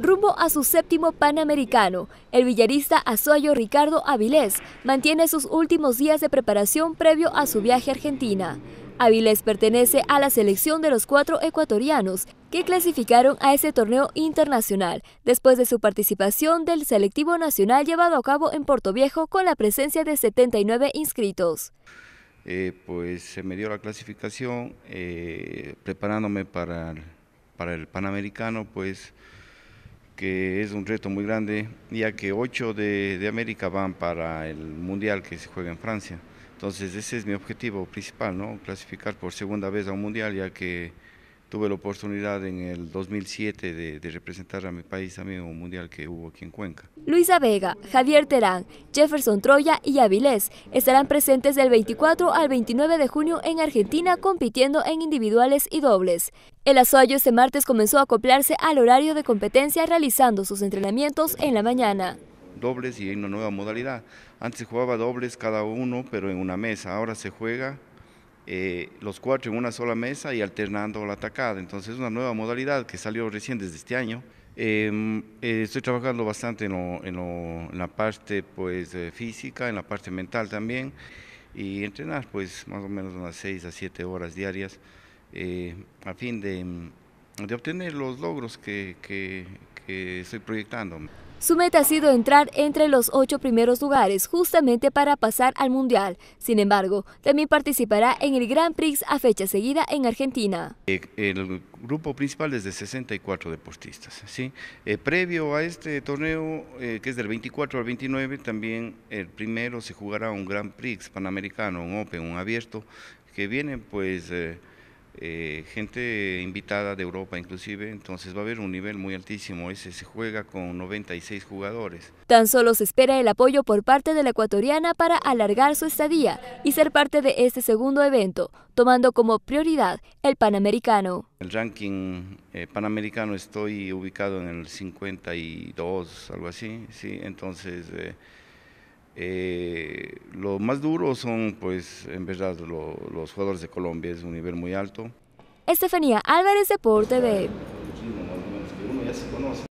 Rumbo a su séptimo Panamericano, el villarista azuayo Ricardo Avilés mantiene sus últimos días de preparación previo a su viaje a Argentina. Avilés pertenece a la selección de los cuatro ecuatorianos que clasificaron a ese torneo internacional después de su participación del selectivo nacional llevado a cabo en Puerto Viejo con la presencia de 79 inscritos. Eh, pues se me dio la clasificación eh, preparándome para para el Panamericano, pues que es un reto muy grande, ya que ocho de, de, América van para el Mundial que se juega en Francia. Entonces ese es mi objetivo principal, ¿no? clasificar por segunda vez a un Mundial, ya que Tuve la oportunidad en el 2007 de, representar a mi país también en un mundial que hubo aquí en Cuenca. Luisa Vega, Javier Terán, Jefferson Troya y Avilés estarán presentes del 24 al 29 de junio en Argentina compitiendo en individuales y dobles. El asoyo este martes comenzó a acoplarse al horario de competencia realizando sus entrenamientos en la mañana dobles y en una nueva modalidad. Antes jugaba dobles cada uno, pero en una mesa. Ahora se juega eh, los cuatro en una sola mesa y alternando la tacada. Entonces es una nueva modalidad que salió recién desde este año. Em, eh, estoy trabajando bastante en, la parte pues, eh, física, en la parte mental también y entrenar pues más o menos unas seis a siete horas diarias a fin de, obtener los logros que, que estoy proyectando. Su meta ha sido entrar entre los ocho primeros lugares justamente para pasar al Mundial. Sin embargo, también participará en el Grand Prix a fecha seguida en Argentina. Eh, el grupo principal es de 64 deportistas. ¿sí? Eh, previo a este torneo, eh, que es del 24 al 29, también el primero se jugará un Grand Prix panamericano, un Open, un abierto, que viene pues... Eh, gente invitada de Europa inclusive, entonces va a haber un nivel muy altísimo, ese se juega con 96 jugadores. Tan solo se espera el apoyo por parte de la ecuatoriana para alargar su estadía y ser parte de este segundo evento, tomando como prioridad el Panamericano. El ranking eh, panamericano estoy ubicado en el 52, algo así, sí, entonces... Eh, eh, lo más duro son, pues, en verdad, los jugadores de Colombia, es un nivel muy alto. Estefanía Álvarez, Deporte de